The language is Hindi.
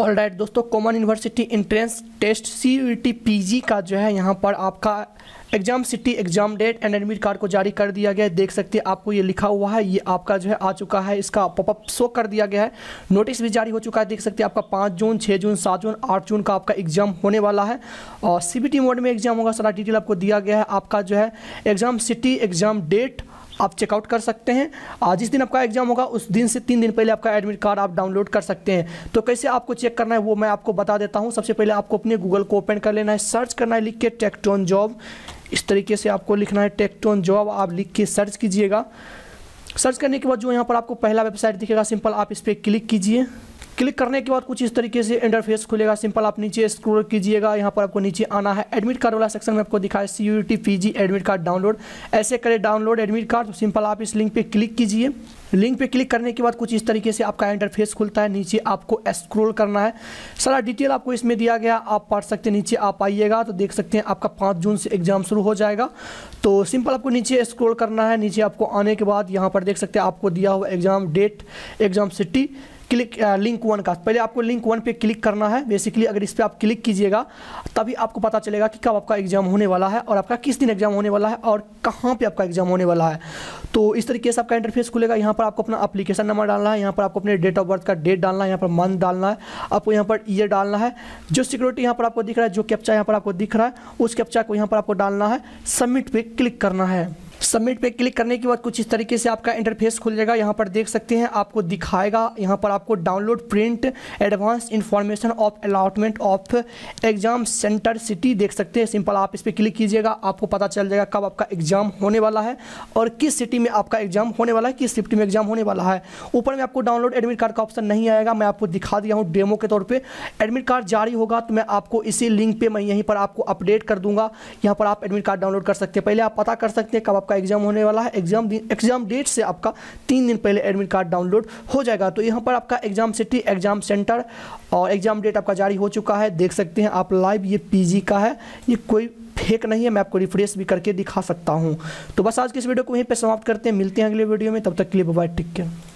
ऑल राइट दोस्तों common university entrance test C U T P G का जो है यहाँ पर आपका exam city exam date and admit card को जारी कर दिया गया है देख सकते हैं आपको ये लिखा हुआ है ये आपका जो है आ चुका है इसका पॉपअप शो कर दिया गया है नोटिस भी जारी हो चुका है देख सकते हैं आपका पाँच जून छः जून सात जून आठ जून का आपका एग्जाम होने वाला है और सी बी टी मोड में एग्जाम होगा सारा डिटेल आपको दिया गया है आपका जो है एग्जाम सिटी एग्जाम डेट आप चेकआउट कर सकते हैं आज जिस दिन आपका एग्जाम होगा उस दिन से तीन दिन पहले आपका एडमिट कार्ड आप डाउनलोड कर सकते हैं तो कैसे आपको चेक करना है वो मैं आपको बता देता हूँ सबसे पहले आपको अपने गूगल को ओपन कर लेना है सर्च करना है लिख के टेक्टोन जॉब इस तरीके से आपको लिखना है टेक्टोन जॉब आप लिख के सर्च कीजिएगा सर्च करने के बाद जो यहाँ पर आपको पहला वेबसाइट दिखेगा सिंपल आप इस पर क्लिक कीजिए क्लिक करने के बाद कुछ इस तरीके से इंटरफेस खुलेगा सिंपल आप नीचे स्क्रोल कीजिएगा यहाँ पर आपको नीचे आना है एडमिट कार्ड वाला सेक्शन में आपको दिखाया C U T P G admit card download ऐसे करें डाउनलोड एडमिट कार्ड तो सिंपल आप इस लिंक पर क्लिक कीजिए लिंक पे क्लिक करने के बाद कुछ इस तरीके से आपका इंटरफेस खुलता है नीचे आपको स्क्रोल करना है सारा डिटेल आपको इसमें दिया गया आप पढ़ सकते हैं नीचे आप आइएगा तो देख सकते हैं आपका पाँच जून से एग्ज़ाम शुरू हो जाएगा तो सिंपल आपको नीचे स्क्रोल करना है नीचे आपको आने के बाद यहाँ पर देख सकते हैं आपको दिया हुआ exam date exam city click link one का पहले आपको लिंक वन पे क्लिक करना है बेसिकली अगर इस पर आप क्लिक कीजिएगा तभी आपको पता चलेगा कि कब आपका एग्जाम होने वाला है और आपका किस दिन एग्जाम होने वाला है और कहाँ पे आपका एग्जाम होने वाला है तो इस तरीके से आपका इंटरफेस खुलेगा यहाँ पर आपको अपना अपलीकेशन नंबर डालना है यहाँ पर आपको अपने डेट ऑफ बर्थ का डेट डालना है यहाँ पर मंथ डालना है आपको यहाँ पर ईयर डालना है जो सिक्योरिटी यहाँ पर आपको दिख रहा है जो कैप्चा यहाँ पर आपको दिख रहा है उस कैप्चा को यहाँ पर आपको डालना है सबमिट पर क्लिक करना है सबमिट पे क्लिक करने के बाद कुछ इस तरीके से आपका इंटरफेस खुल जाएगा यहाँ पर देख सकते हैं आपको दिखाएगा यहाँ पर आपको download print advance information of allotment of exam centre city देख सकते हैं सिंपल आप इस पर क्लिक कीजिएगा आपको पता चल जाएगा कब आपका एग्जाम होने वाला है और किस सिटी में आपका एग्जाम होने वाला है किस सिफ्टी में एग्जाम होने वाला है ऊपर में आपको डाउनलोड एडमिट कार्ड का ऑप्शन नहीं आएगा मैं आपको दिखा दिया हूँ डेमो के तौर पर एडमिट कार्ड जारी होगा तो मैं आपको इसी लिंक पर मैं यहीं पर आपको अपडेट कर दूंगा यहाँ पर आप एडमिट कार्ड डाउनलोड कर सकते हैं पहले आप पता कर सकते हैं कब आपका एग्जाम होने वाला है एग्जाम एग्जाम डेट से आपका तीन दिन पहले एडमिट कार्ड डाउनलोड हो जाएगा तो यहाँ पर आपका एग्जाम सिटी एग्जाम सेंटर और एग्जाम डेट आपका जारी हो चुका है देख सकते हैं आप लाइव ये पीजी का है ये कोई फेक नहीं है मैं आपको रिफ्रेश भी करके दिखा सकता हूँ तो बस आज की इस वीडियो को यहीं पर समाप्त करते हैं मिलते हैं अगले वीडियो में तब तक के लिए बाय टेक केयर